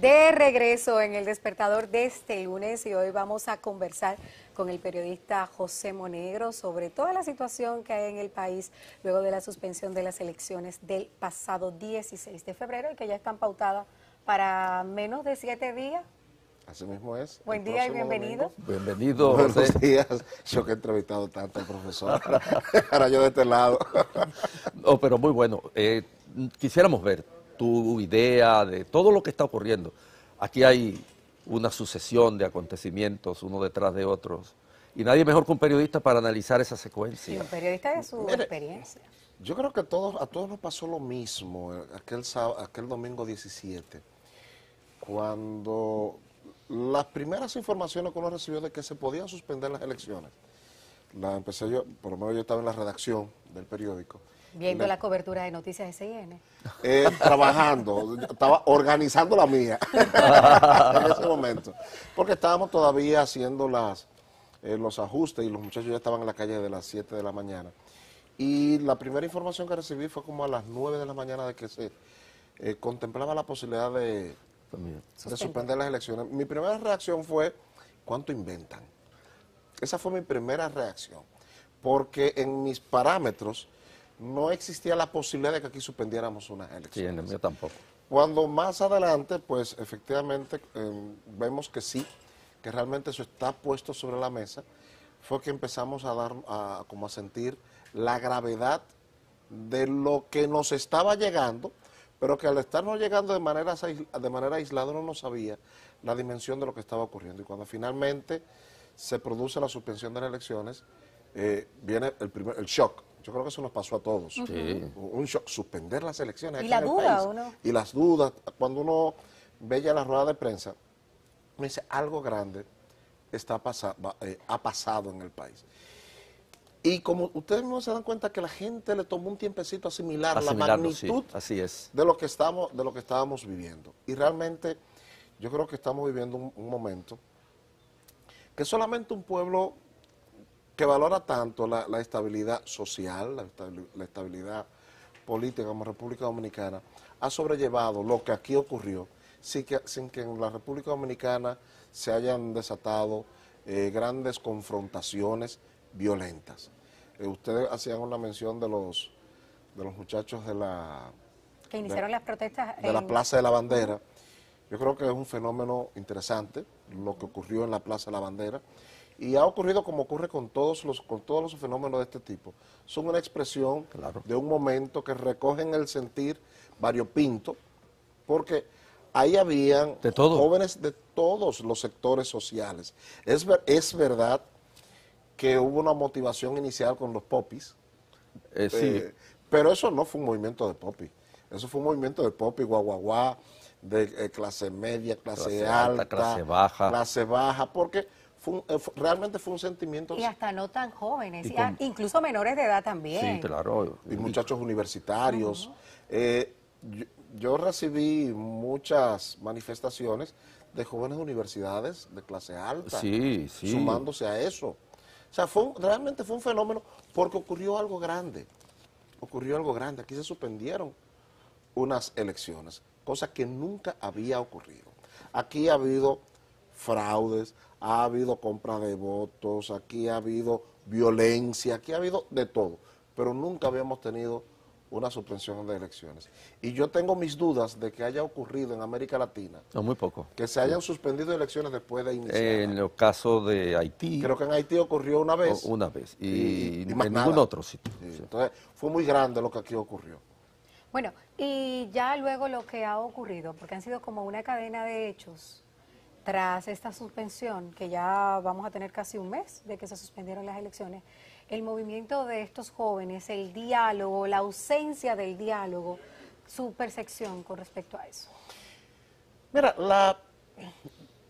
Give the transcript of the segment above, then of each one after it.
De regreso en el despertador de este lunes y hoy vamos a conversar con el periodista José Monegro sobre toda la situación que hay en el país luego de la suspensión de las elecciones del pasado 16 de febrero y que ya están pautadas para menos de siete días. Así mismo es. Buen día y bienvenido. Bienvenido, Buenos días. Yo que he entrevistado tanto al profesor. Ahora yo de este lado. no, pero muy bueno. Eh, quisiéramos ver tu idea, de todo lo que está ocurriendo. Aquí hay una sucesión de acontecimientos, uno detrás de otros. Y nadie mejor que un periodista para analizar esa secuencia. un periodista de su experiencia. Yo creo que a todos, a todos nos pasó lo mismo aquel, aquel domingo 17, cuando las primeras informaciones que uno recibió de que se podían suspender las elecciones la empecé yo, por lo menos yo estaba en la redacción del periódico. Viendo la, cobertura de Noticias de Eh, trabajando, estaba organizando la mía en ese momento. Porque estábamos todavía haciendo las, eh, los ajustes y los muchachos ya estaban en la calle de las 7 de la mañana. Y la primera información que recibí fue como a las 9 de la mañana de que se eh, contemplaba la posibilidad de suspender las elecciones. Mi primera reacción fue, ¿cuánto inventan? Esa fue mi primera reacción, porque en mis parámetros no existía la posibilidad de que aquí suspendiéramos una elección. Sí, en el mío tampoco. Cuando más adelante, pues efectivamente em, vemos que sí, que realmente eso está puesto sobre la mesa, fue que empezamos a dar, como a sentir la gravedad de lo que nos estaba llegando, pero que al estarnos llegando de manera, de manera aislada no nos sabía la dimensión de lo que estaba ocurriendo. Y cuando finalmente se produce la suspensión de las elecciones, eh, viene el, shock. Yo creo que eso nos pasó a todos. Un shock, suspender las elecciones. y país. Y las dudas. Cuando uno ve ya la rueda de prensa, me dice algo grande está eh, ha pasado en el país. Y como ustedes no se dan cuenta que la gente le tomó un tiempecito asimilar la magnitud de lo que estamos, de lo que estábamos viviendo. Y realmente yo creo que estamos viviendo un momento que solamente un pueblo que valora tanto la, estabilidad social, la, estabilidad política como República Dominicana, ha sobrellevado lo que aquí ocurrió sin que, en la República Dominicana se hayan desatado eh, grandes confrontaciones violentas. Eh, ustedes hacían una mención de los, de los muchachos de la... las protestas. la Plaza de la Bandera. Yo creo que es un fenómeno interesante lo que ocurrió en la Plaza la Bandera y ha ocurrido como ocurre con todos los, con todos los fenómenos de este tipo. Son una expresión de un momento que recogen el sentir variopinto porque ahí habían jóvenes de todos los sectores sociales. Es, es verdad que hubo una motivación inicial con los popis, eh, eh, pero eso no fue un movimiento de popis. Eso fue un movimiento de popis, guaguaguá, de eh, clase media, clase, alta, clase baja. Clase baja, porque eh, realmente fue un sentimiento... Y hasta no tan jóvenes, incluso menores de edad también. Sí, claro. Y muchachos universitarios. Eh, yo, recibí muchas manifestaciones de jóvenes universidades de clase alta, sumándose a eso. O sea, fue realmente fue un fenómeno porque ocurrió algo grande. Ocurrió algo grande. Aquí se suspendieron unas elecciones cosa que nunca había ocurrido. Aquí ha habido fraudes, ha habido compra de votos, aquí ha habido violencia, aquí ha habido de todo, pero nunca habíamos tenido una suspensión de elecciones. Y yo tengo mis dudas de que haya ocurrido en América Latina. No, muy poco. Que se hayan suspendido elecciones después de iniciar. en el caso de Haití. Creo que en Haití ocurrió una vez. una vez. Y, en ningún otro sitio. Entonces, fue muy grande lo que aquí ocurrió. Bueno, y ya luego lo que ha ocurrido, porque han sido como una cadena de hechos tras esta suspensión, que ya vamos a tener casi un mes de que se suspendieron las elecciones, el movimiento de estos jóvenes, el diálogo, la ausencia del diálogo, su percepción con respecto a eso. Mira, la,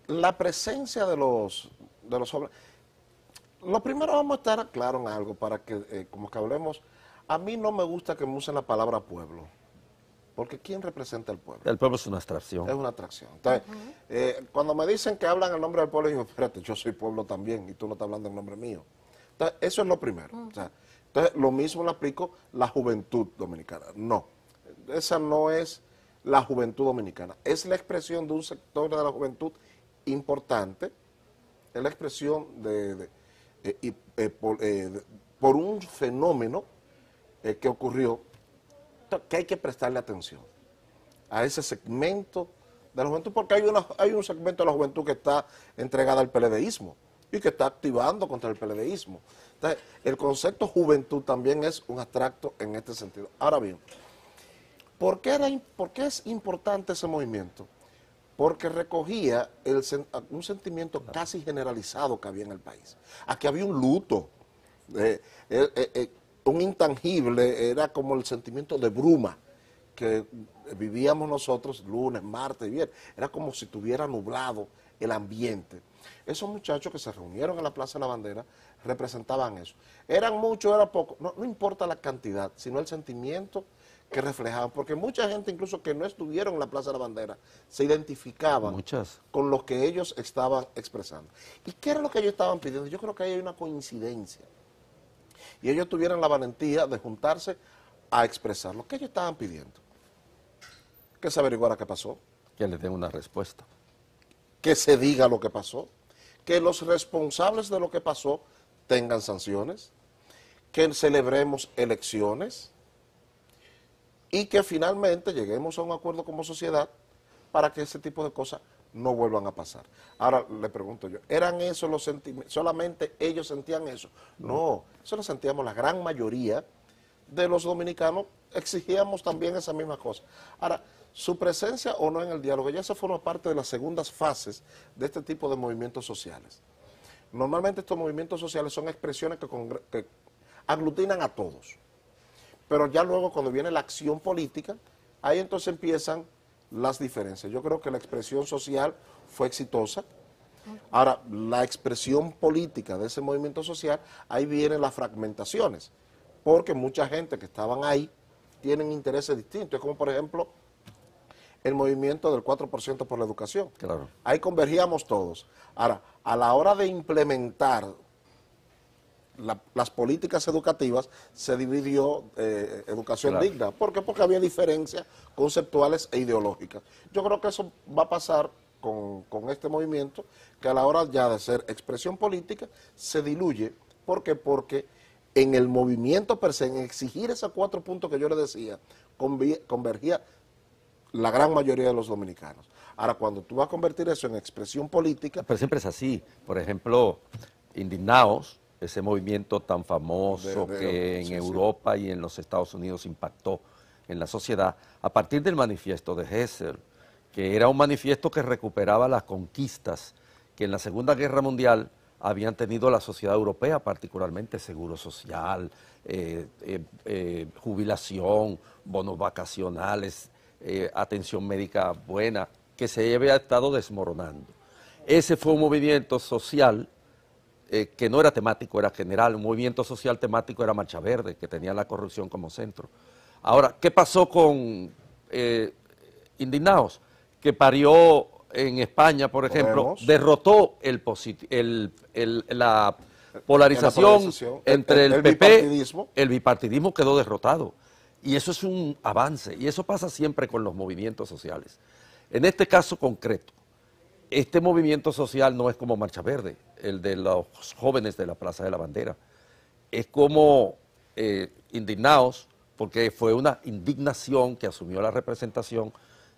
la presencia de los, de los jóvenes... Lo primero vamos a estar claro en algo para que, eh, como que hablemos a mí no me gusta que me usen la palabra pueblo. Porque ¿quién representa el pueblo? El pueblo es una atracción. Es una atracción. Entonces, eh, cuando me dicen que hablan el nombre del pueblo, digo, espérate, yo soy pueblo también y tú no estás hablando en nombre mío. Entonces, eso es lo primero. entonces, lo mismo le aplico la juventud dominicana. No, esa no es la juventud dominicana. Es la expresión de un sector de la juventud importante, es la expresión de, eh, eh, por un fenómeno eh, que ocurrió, que hay que prestarle atención a ese segmento de la juventud, porque hay, hay un segmento de la juventud que está entregada al peledeísmo y que está activando contra el peledeísmo. Entonces, el concepto juventud también es un abstracto en este sentido. Ahora bien, ¿por qué, era, por es importante ese movimiento? Porque recogía un sentimiento casi generalizado que había en el país. a que había un luto. Eh, eh, un intangible era como el sentimiento de bruma que vivíamos nosotros lunes, martes, viernes. Era como si tuviera nublado el ambiente. Esos muchachos que se reunieron en la Plaza de la Bandera representaban eso. Eran muchos, era poco, no, importa la cantidad, sino el sentimiento que reflejaban, porque mucha gente incluso que no estuvieron en la Plaza de la Bandera se identificaban con lo que ellos estaban expresando. ¿Y qué era lo que ellos estaban pidiendo? Yo creo que ahí hay una coincidencia y ellos tuvieran la valentía de juntarse a expresar lo que ellos estaban pidiendo. Que se averiguara qué pasó. Que les den una respuesta. Que se diga lo que pasó. Que los responsables de lo que pasó tengan sanciones. Que celebremos elecciones. Y que finalmente lleguemos a un acuerdo como sociedad para que ese tipo de cosas no vuelvan a pasar. Ahora le pregunto yo, ¿eran eso los sentimientos? ¿Solamente ellos sentían eso? No, eso lo sentíamos la gran mayoría de los dominicanos, exigíamos también esa misma cosa. Ahora, su presencia o no en el diálogo, ya se forma parte de las segundas fases de este tipo de movimientos sociales. Normalmente estos movimientos sociales son expresiones que, que aglutinan a todos. Pero ya luego cuando viene la acción política, ahí entonces empiezan las diferencias. Yo creo que la expresión social fue exitosa. Ahora, la expresión política de ese movimiento social, ahí vienen las fragmentaciones, porque mucha gente que estaban ahí tienen intereses distintos. Es como, por ejemplo, el movimiento del 4% por la educación. Claro. Ahí convergíamos todos. Ahora, a la hora de implementar las políticas educativas se dividió eh, educación digna. porque Porque había diferencias conceptuales e ideológicas. Yo creo que eso va a pasar con, con, este movimiento, que a la hora ya de ser expresión política se diluye. ¿Por Porque en el movimiento per se, en exigir esos cuatro puntos que yo le decía, convergía la gran mayoría de los dominicanos. Ahora, cuando tú vas a convertir eso en expresión política... Pero siempre es así. Por ejemplo, indignados ese movimiento tan famoso que en Europa y en los Estados Unidos impactó en la sociedad, a partir del manifiesto de Hessel, que era un manifiesto que recuperaba las conquistas que en la Segunda Guerra Mundial habían tenido la sociedad europea, particularmente seguro social, eh, eh, eh, jubilación, bonos vacacionales, atención médica buena, que se había estado desmoronando. Ese fue un movimiento social eh, que no era temático, era general, un movimiento social temático era Marcha Verde, que tenía la corrupción como centro. Ahora, ¿qué pasó con eh, Indignados? Que parió en España, por ejemplo, derrotó la polarización, entre el, PP, el bipartidismo quedó derrotado. Y eso es un avance, y eso pasa siempre con los movimientos sociales. En este caso concreto, este movimiento social no es como Marcha Verde, el de los jóvenes de la Plaza de la Bandera. Es como eh, indignados, porque fue una indignación que asumió la representación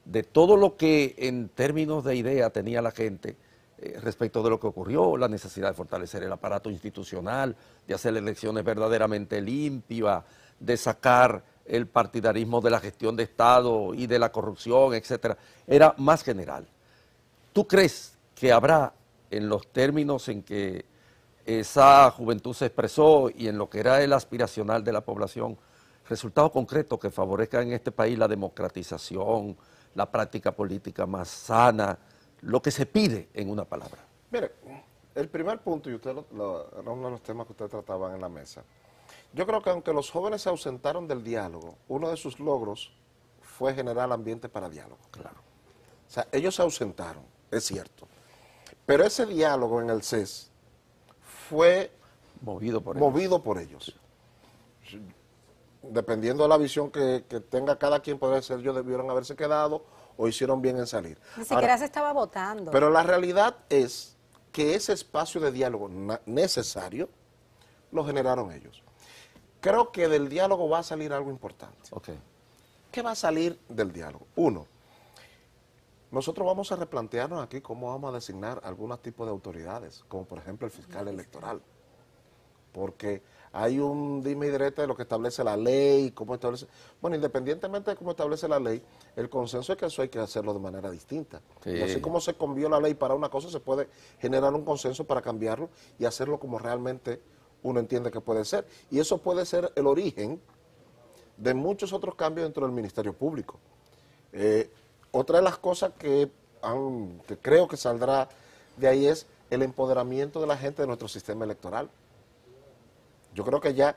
de todo lo que en términos de idea tenía la gente eh, respecto de lo que ocurrió, la necesidad de fortalecer el aparato institucional, de hacer elecciones verdaderamente limpias, de sacar el partidarismo de la gestión de Estado y de la corrupción, etcétera. Era más general. ¿Tú crees que habrá, en los términos en que esa juventud se expresó y en lo que era el aspiracional de la población, resultados concretos que favorezcan en este país la democratización, la práctica política más sana, lo que se pide en una palabra? Mire, el primer punto, y usted lo, uno de los temas que usted trataba en la mesa, yo creo que aunque los jóvenes se ausentaron del diálogo, uno de sus logros fue generar ambiente para diálogo. Claro. O sea, ellos se ausentaron es cierto. Pero ese diálogo en el CES fue movido por ellos. Dependiendo de la visión que, tenga cada quien, puede ser yo, debieron haberse quedado o hicieron bien en salir. Ni siquiera se estaba votando. Pero la realidad es que ese espacio de diálogo necesario lo generaron ellos. Creo que del diálogo va a salir algo importante. ¿Qué va a salir del diálogo? Uno, nosotros vamos a replantearnos aquí cómo vamos a designar algunos tipos de autoridades, como por ejemplo el fiscal electoral, porque hay un dime y de lo que establece la ley, cómo establece... Bueno, independientemente de cómo establece la ley, el consenso es que eso hay que hacerlo de manera distinta. así como se convió la ley para una cosa, se puede generar un consenso para cambiarlo y hacerlo como realmente uno entiende que puede ser. Y eso puede ser el origen de muchos otros cambios dentro del Ministerio Público. Eh, otra de las cosas que, creo que saldrá de ahí es el empoderamiento de la gente de nuestro sistema electoral. Yo creo que ya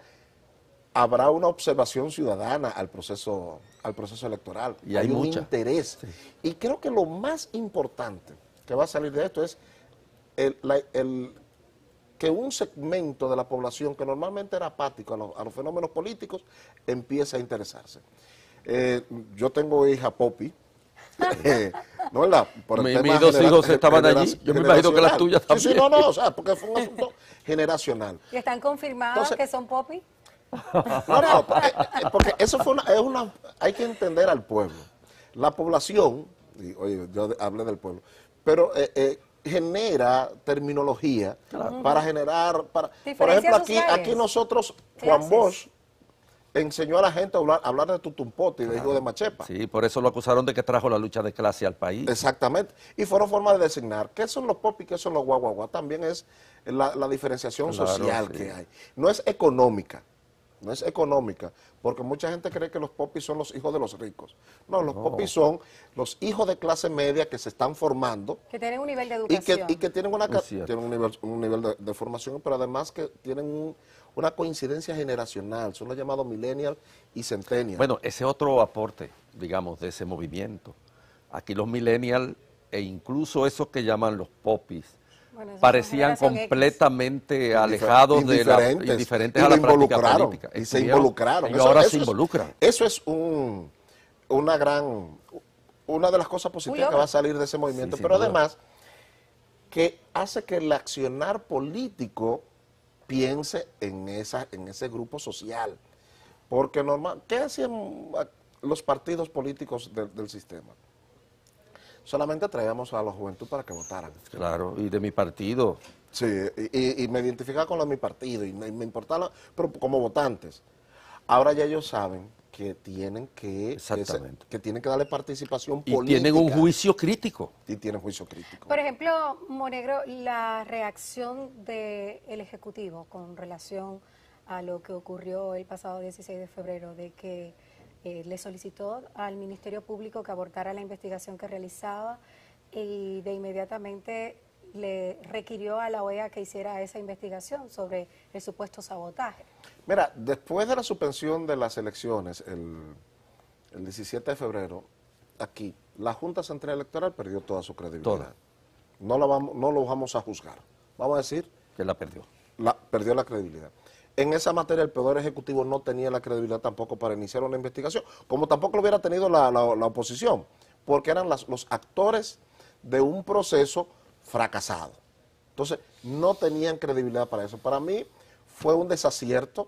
habrá una observación ciudadana al proceso, al proceso electoral. Y hay, mucho un interés. Y creo que lo más importante que va a salir de esto es que un segmento de la población que normalmente era apático a, los, fenómenos políticos empiece a interesarse. Eh, yo tengo hija Poppy, ¿No verdad? Por Mi, mis dos hijos estaban allí. Yo me imagino que las tuyas también. Sí, sí, no, no, o sea, porque fue un asunto generacional. ¿Y están confirmados que son popis? No, no, eh, eh, porque eso fue una, es una. Hay que entender al pueblo. La población, y, oye, yo hablé del pueblo, pero eh, eh genera terminología para generar. Para, por ejemplo, aquí, aquí nosotros, Juan Bosch enseñó a la gente a hablar, de tutumpote y de hijo de machepa. Sí, por eso lo acusaron de que trajo la lucha de clase al país. Exactamente. Y fueron formas de designar qué son los popis, y qué son los guaguaguas. También es la, diferenciación social que hay. No es económica. No es económica, porque mucha gente cree que los popis son los hijos de los ricos. No, los popis son los hijos de clase media que se están formando. Que tienen un nivel de educación. Y que, tienen, una, tienen un nivel, de, de formación, pero además que tienen un, una coincidencia generacional, son los llamados millennial y centennial. Bueno, ese otro aporte, digamos, de ese movimiento. Aquí los millennials e incluso esos que llaman los popis, parecían completamente alejados de la, indiferentes y a la práctica política. Y se involucraron. Y ahora se involucran. Eso es una gran, una de las cosas positivas que va a salir de ese movimiento. Pero además, que hace que el accionar político piense en, esa, en ese grupo social. Porque normal, ¿qué hacían ah, los partidos políticos del sistema? Solamente traíamos a la juventud para que votaran. Claro, y de mi partido. Sí, y, me identificaba con lo de mi partido y me, me importaba, pero como votantes. Ahora ya ellos saben que tienen que, que, tienen que darle participación y política. Y tienen un juicio crítico. Y tienen juicio crítico. Por ejemplo, Monegro, la reacción del Ejecutivo con relación a lo que ocurrió el pasado 16 de febrero, de que eh, le solicitó al Ministerio Público que abortara la investigación que realizaba y de inmediatamente le requirió a la OEA que hiciera esa investigación sobre el supuesto sabotaje. Mira, después de la suspensión de las elecciones el, 17 de febrero, aquí, la Junta Central Electoral perdió toda su credibilidad. No, la vamos, no lo vamos a juzgar. Vamos a decir... Que la perdió. La, perdió la credibilidad. En esa materia el Poder Ejecutivo no tenía la credibilidad tampoco para iniciar una investigación, como tampoco lo hubiera tenido la, oposición, porque eran los actores de un proceso fracasado. Entonces, no tenían credibilidad para eso. Para mí fue un desacierto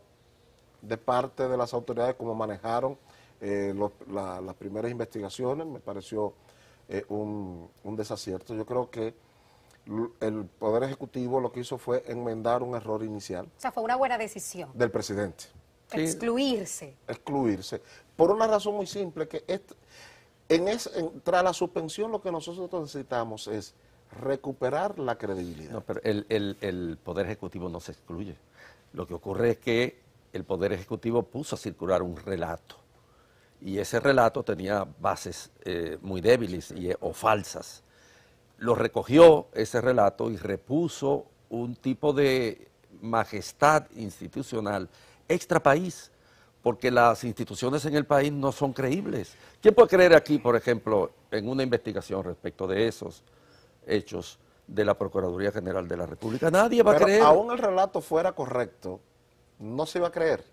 de parte de las autoridades como manejaron eh, las primeras investigaciones. Me pareció eh, un, desacierto. Yo creo que el Poder Ejecutivo lo que hizo fue enmendar un error inicial. O sea, fue una buena decisión. Del presidente. Excluirse. Excluirse. Por una razón muy simple, que es, en es, tras la suspensión lo que nosotros necesitamos es recuperar la credibilidad. el, Poder Ejecutivo no se excluye. Lo que ocurre es que el Poder Ejecutivo puso a circular un relato y ese relato tenía bases eh, muy débiles y, eh, o falsas. Lo recogió ese relato y repuso un tipo de majestad institucional extra país, porque las instituciones en el país no son creíbles. ¿Quién puede creer aquí, por ejemplo, en una investigación respecto de esos? hechos de la Procuraduría General de la República. Nadie va a creer. Aún el relato fuera correcto, no se iba a creer.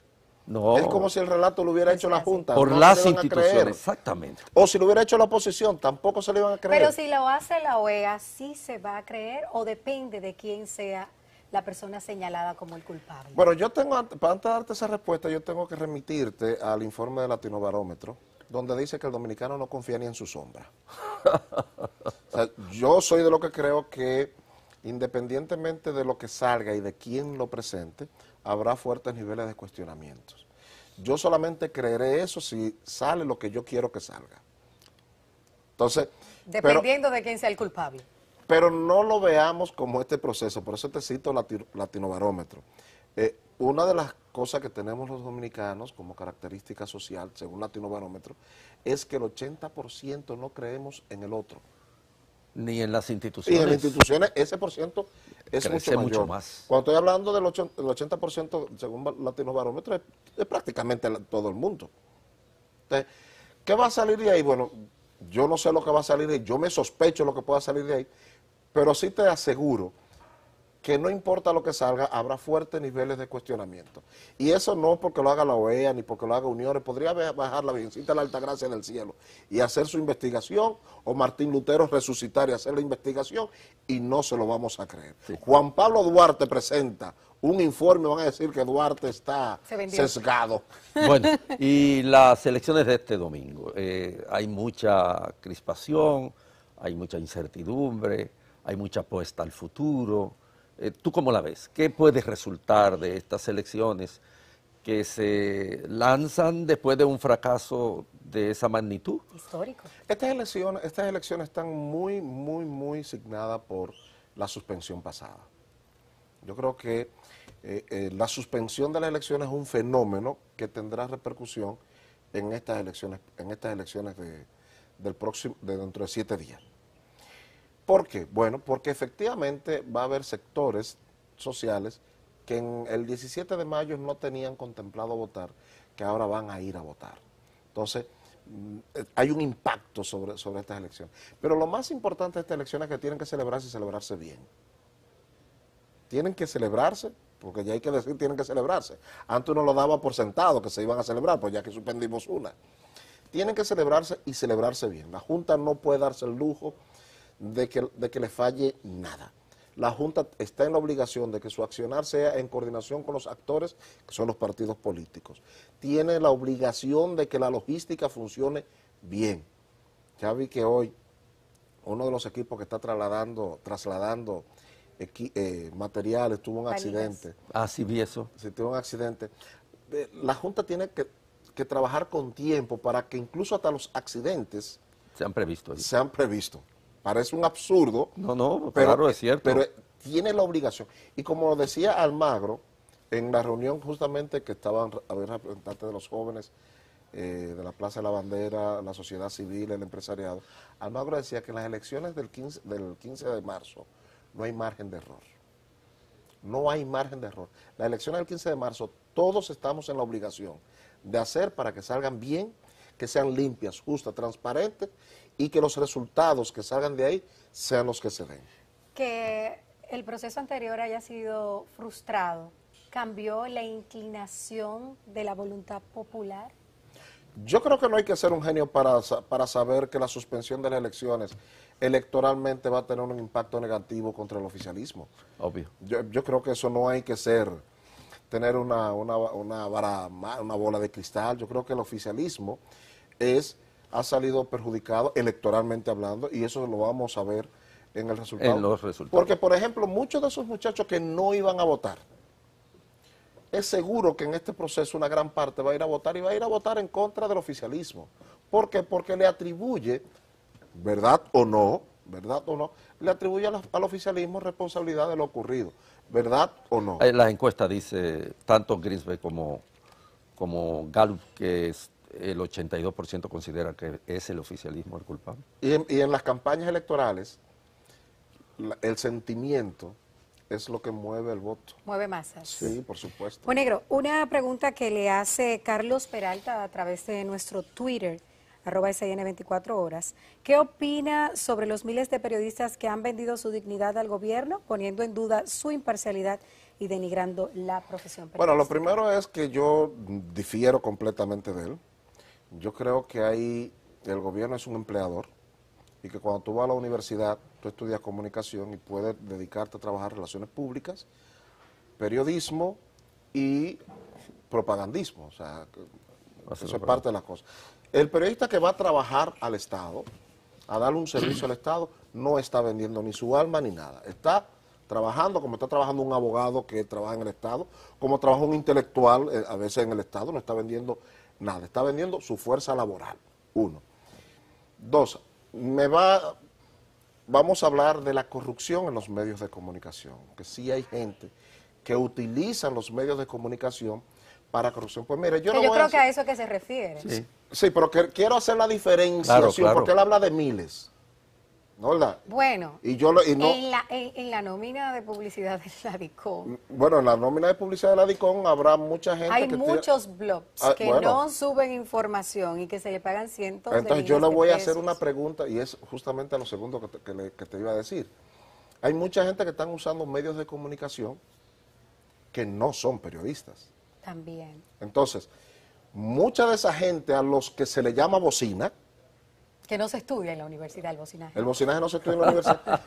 No. Es como si el relato lo hubiera hecho la Junta. Por las instituciones, exactamente. O si lo hubiera hecho la oposición, tampoco se le iban a creer. Pero si lo hace la OEA, ¿sí se va a creer o depende de quién sea la persona señalada como el culpable? Bueno, yo tengo, para antes de darte esa respuesta, yo tengo que remitirte al informe del Barómetro donde dice que el dominicano no confía ni en su sombra. yo soy de lo que creo que independientemente de lo que salga y de quién lo presente, habrá fuertes niveles de cuestionamientos. Yo solamente creeré eso si sale lo que yo quiero que salga. Entonces, dependiendo de quién sea el culpable. Pero no lo veamos como este proceso, por eso te cito Latino, Latinobarómetro. Eh, una de las cosa que tenemos los dominicanos como característica social, según Latino Barómetro, es que el 80% no creemos en el otro. Ni en las instituciones. Y en las instituciones ese por ciento es mucho, mayor. mucho más. Cuando estoy hablando del 80%, según Latino Barómetro, es, prácticamente todo el mundo. Entonces, ¿qué va a salir de ahí? Bueno, yo no sé lo que va a salir de ahí, yo me sospecho lo que pueda salir de ahí, pero sí te aseguro que no importa lo que salga, habrá fuertes niveles de cuestionamiento. Y eso no porque lo haga la OEA ni porque lo haga Uniones, podría bajar la Virgencita de la Gracia del Cielo y hacer su investigación, o Martín Lutero resucitar y hacer la investigación, y no se lo vamos a creer. Juan Pablo Duarte presenta un informe, van a decir que Duarte está sesgado. Bueno, y las elecciones de este domingo, eh, hay mucha crispación, hay mucha incertidumbre, hay mucha apuesta al futuro eh, ¿Tú cómo la ves? ¿Qué puede resultar de estas elecciones que se lanzan después de un fracaso de esa magnitud? Histórico. Estas elecciones, estas elecciones están muy, muy, muy signadas por la suspensión pasada. Yo creo que eh, eh, la suspensión de las elecciones es un fenómeno que tendrá repercusión en estas elecciones, en estas elecciones del próximo, de dentro de siete días. ¿Por qué? Bueno, porque efectivamente va a haber sectores sociales que en el 17 de mayo no tenían contemplado votar, que ahora van a ir a votar. Entonces, mm, hay un impacto sobre, sobre estas elecciones. Pero lo más importante de estas elecciones es que tienen que celebrarse y celebrarse bien. Tienen que celebrarse, porque ya hay que decir tienen que celebrarse. Antes uno lo daba por sentado que se iban a celebrar, pues ya que suspendimos una. Tienen que celebrarse y celebrarse bien. La Junta no puede darse el lujo de que, le falle nada. La Junta está en la obligación de que su accionar sea en coordinación con los actores, que son los partidos políticos. Tiene la obligación de que la logística funcione bien. Ya vi que hoy uno de los equipos que está trasladando, trasladando eh, materiales tuvo un accidente. Ah, sí, vi eso. Sí, tuvo un accidente. Eh, la Junta tiene que, trabajar con tiempo para que incluso hasta los accidentes... Sean Se Sean previstos. Parece un absurdo. No, no, pues pero, claro, es cierto. Pero tiene la obligación. Y como decía Almagro, en la reunión justamente que estaban a representantes de los jóvenes, eh, de la Plaza de la Bandera, la sociedad civil, el empresariado, Almagro decía que en las elecciones del 15, del 15 de marzo no hay margen de error. No hay margen de error. La elección del 15 de marzo, todos estamos en la obligación de hacer para que salgan bien que sean limpias, justas, transparentes y que los resultados que salgan de ahí sean los que se den. Que el proceso anterior haya sido frustrado, ¿cambió la inclinación de la voluntad popular? Yo creo que no hay que ser un genio para, saber que la suspensión de las elecciones electoralmente va a tener un impacto negativo contra el oficialismo. Obvio. Yo, creo que eso no hay que ser, tener una bola de cristal. Yo creo que el oficialismo es, ha salido perjudicado electoralmente hablando y eso lo vamos a ver en el resultado. los resultados. Porque, por ejemplo, muchos de esos muchachos que no iban a votar, es seguro que en este proceso una gran parte va a ir a votar y va a ir a votar en contra del oficialismo. ¿Por qué? Porque le atribuye, verdad o no, verdad o no, le atribuye al, oficialismo responsabilidad de lo ocurrido, verdad o no. Eh, la encuesta dice, tanto Grisbeck como, como Gallup, que es el 82% considera que es el oficialismo el culpable. Y en, las campañas electorales, el sentimiento es lo que mueve el voto. Mueve masas. Sí, por supuesto. Bueno, negro, una pregunta que le hace Carlos Peralta a través de nuestro Twitter, arroba SN 24 horas. ¿Qué opina sobre los miles de periodistas que han vendido su dignidad al gobierno, poniendo en duda su imparcialidad y denigrando la profesión Bueno, lo primero es que yo difiero completamente de él. Yo creo que ahí el gobierno es un empleador y que cuando tú vas a la universidad, tú estudias comunicación y puedes dedicarte a trabajar relaciones públicas, periodismo y propagandismo. O sea, eso es parte de las cosas. El periodista que va a trabajar al Estado, a darle un servicio al Estado, no está vendiendo ni su alma ni nada. Está trabajando como está trabajando un abogado que trabaja en el Estado, como trabaja un intelectual eh, a veces en el Estado, no está vendiendo Nada, está vendiendo su fuerza laboral. Uno. Dos, me va, vamos a hablar de la corrupción en los medios de comunicación, que sí hay gente que utiliza los medios de comunicación para corrupción. Pues mire, yo, no yo creo que a eso que se refiere. Sí, pero quiero hacer la diferenciación porque él habla de miles. No, bueno, y yo en, la, en, la, nómina de publicidad de la Dicom. Bueno, en la nómina de publicidad de la Dicom habrá mucha gente Hay muchos blogs ah, que no suben información y que se le pagan cientos entonces de Entonces yo le voy a hacer una pregunta y es justamente lo segundo que te, que te iba a decir. Hay mucha gente que están usando medios de comunicación que no son periodistas. También. Entonces, mucha de esa gente a los que se le llama bocina que no se estudia en la universidad el bocinaje. El bocinaje no se estudia en la universidad.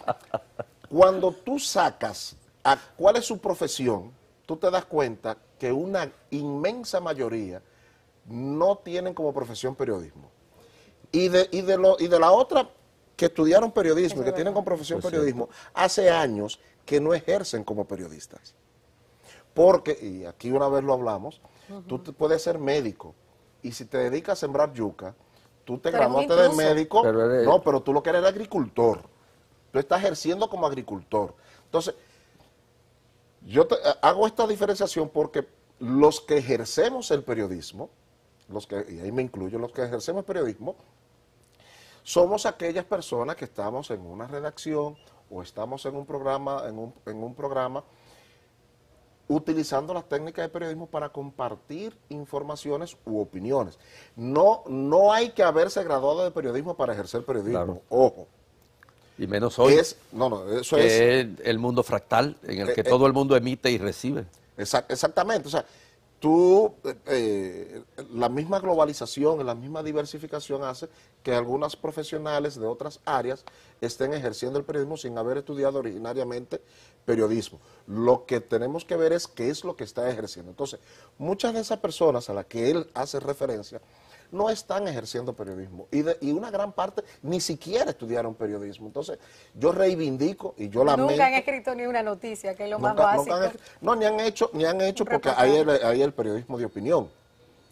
Cuando tú sacas a cuál es su profesión, tú te das cuenta que una inmensa mayoría no tienen como profesión periodismo. Y de, de, lo, y de la otra que estudiaron periodismo y que tienen como profesión pues periodismo, hace años que no ejercen como periodistas. Porque, y aquí una vez lo hablamos, tú puedes ser médico y si te dedicas a sembrar yuca, tú te graduaste de médico, pero no, pero tú lo que eres agricultor. Tú estás ejerciendo como agricultor. Entonces, yo eh, hago esta diferenciación porque los que ejercemos el periodismo, los que, y ahí me incluyo, los que ejercemos el periodismo, somos aquellas personas que estamos en una redacción o estamos en un programa, en un, en un programa utilizando las técnicas de periodismo para compartir informaciones u opiniones. No, no hay que haberse graduado de periodismo para ejercer periodismo, ojo. Y menos hoy. Es, no, eso es, el mundo fractal en el eh, que eh, todo el mundo emite y recibe. exactamente, o sea, tú, eh, la misma globalización, la misma diversificación hace que algunas profesionales de otras áreas estén ejerciendo el periodismo sin haber estudiado originariamente periodismo. Lo que tenemos que ver es qué es lo que está ejerciendo. Entonces, muchas de esas personas a las que él hace referencia, no están ejerciendo periodismo y, y, una gran parte ni siquiera estudiaron periodismo. Entonces, yo reivindico y yo la Nunca han escrito ni una noticia, que es lo más básico. no, ni han hecho, ni han hecho porque ahí hay el periodismo de opinión.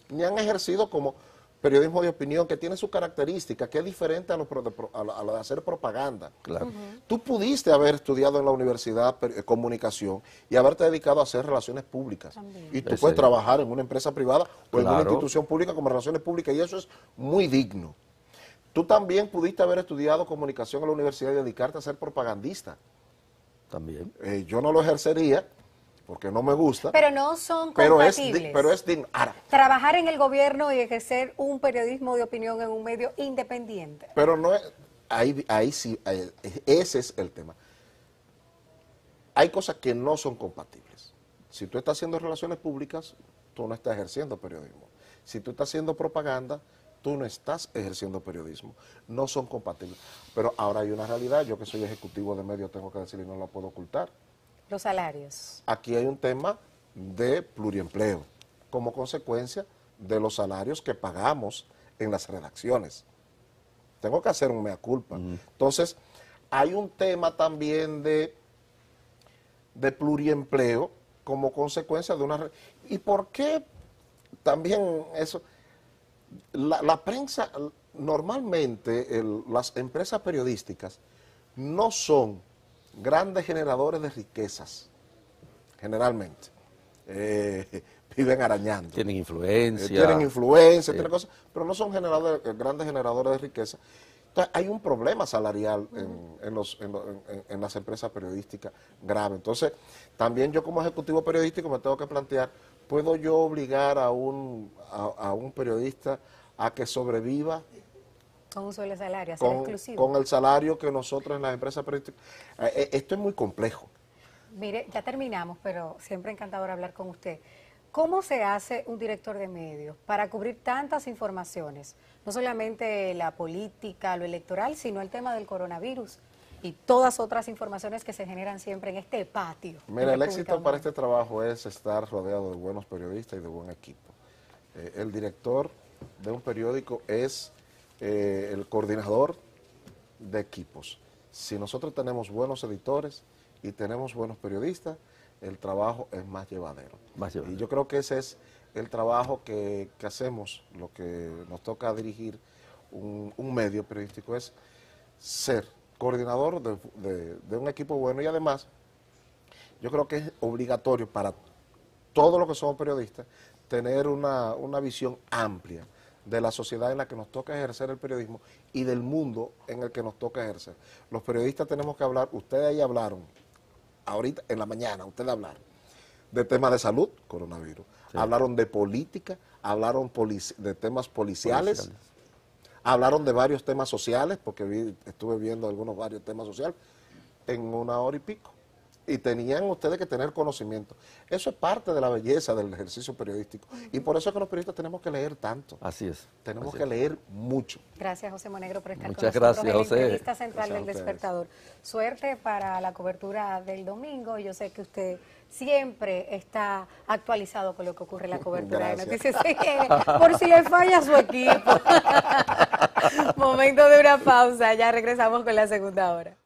Ni han ejercido como periodismo de opinión que tiene sus características, que es diferente a lo, de hacer propaganda. Claro. Tú pudiste haber estudiado en la universidad eh, comunicación y haberte dedicado a hacer relaciones públicas. Y tú puedes trabajar en una empresa privada o en una institución pública como relaciones públicas y eso es muy digno. Tú también pudiste haber estudiado comunicación en la universidad y dedicarte a ser propagandista. También. Eh, yo no lo ejercería porque no me gusta. Pero no son compatibles. Pero es, pero es digno. Trabajar en el gobierno y ejercer un periodismo de opinión en un medio independiente. Pero no es, ahí, ahí sí, ese es el tema. Hay cosas que no son compatibles. Si tú estás haciendo relaciones públicas, tú no estás ejerciendo periodismo. Si tú estás haciendo propaganda, tú no estás ejerciendo periodismo. No son compatibles. Pero ahora hay una realidad, yo que soy ejecutivo de medios tengo que decir y no la puedo ocultar. Los salarios. Aquí hay un tema de pluriempleo como consecuencia de los salarios que pagamos en las redacciones. Tengo que hacer un mea culpa. Entonces, hay un tema también de, de pluriempleo como consecuencia de una... ¿Y por qué también eso? La, prensa, normalmente las empresas periodísticas no son grandes generadores de riquezas, generalmente. Eh, viven arañando. Tienen influencia. tienen influencia, tienen cosas, pero no son generadores, eh, grandes generadores de riqueza. Entonces, hay un problema salarial en, las empresas periodísticas grave. Entonces, también yo como ejecutivo periodístico me tengo que plantear, ¿puedo yo obligar a un, a un periodista a que sobreviva con un solo salario, con, exclusivo. Con el salario que nosotros en las empresas. Eh, eh, esto, es muy complejo. Mire, ya terminamos, pero siempre encantador hablar con usted. ¿Cómo se hace un director de medios para cubrir tantas informaciones? No solamente la política, lo electoral, sino el tema del coronavirus y todas otras informaciones que se generan siempre en este patio. Mira, el éxito para este trabajo es estar rodeado de buenos periodistas y de buen equipo. Eh, el director de un periódico es eh, el coordinador de equipos. Si nosotros tenemos buenos editores y tenemos buenos periodistas, el trabajo es más llevadero. Y yo creo que ese es el trabajo que, hacemos, lo que nos toca dirigir un, medio periodístico es ser coordinador de, un equipo bueno y además yo creo que es obligatorio para todos los que somos periodistas tener una, una visión amplia de la sociedad en la que nos toca ejercer el periodismo y del mundo en el que nos toca ejercer. Los periodistas tenemos que hablar, ustedes ahí hablaron, ahorita en la mañana, ustedes hablaron de temas de salud, coronavirus, hablaron de política, hablaron de temas policiales, hablaron de varios temas sociales, porque estuve viendo algunos varios temas sociales, en una hora y pico y tenían ustedes que tener conocimiento. Eso es parte de la belleza del ejercicio periodístico. Y por eso es que los periodistas tenemos que leer tanto. Así es. Tenemos que leer mucho. Gracias, José Monegro, por estar Muchas con gracias, José. en la Central del Despertador. Suerte para la cobertura del domingo. Yo sé que usted siempre está actualizado con lo que ocurre en la cobertura de noticias. por si le falla su equipo. Momento de una pausa. Ya regresamos con la segunda hora.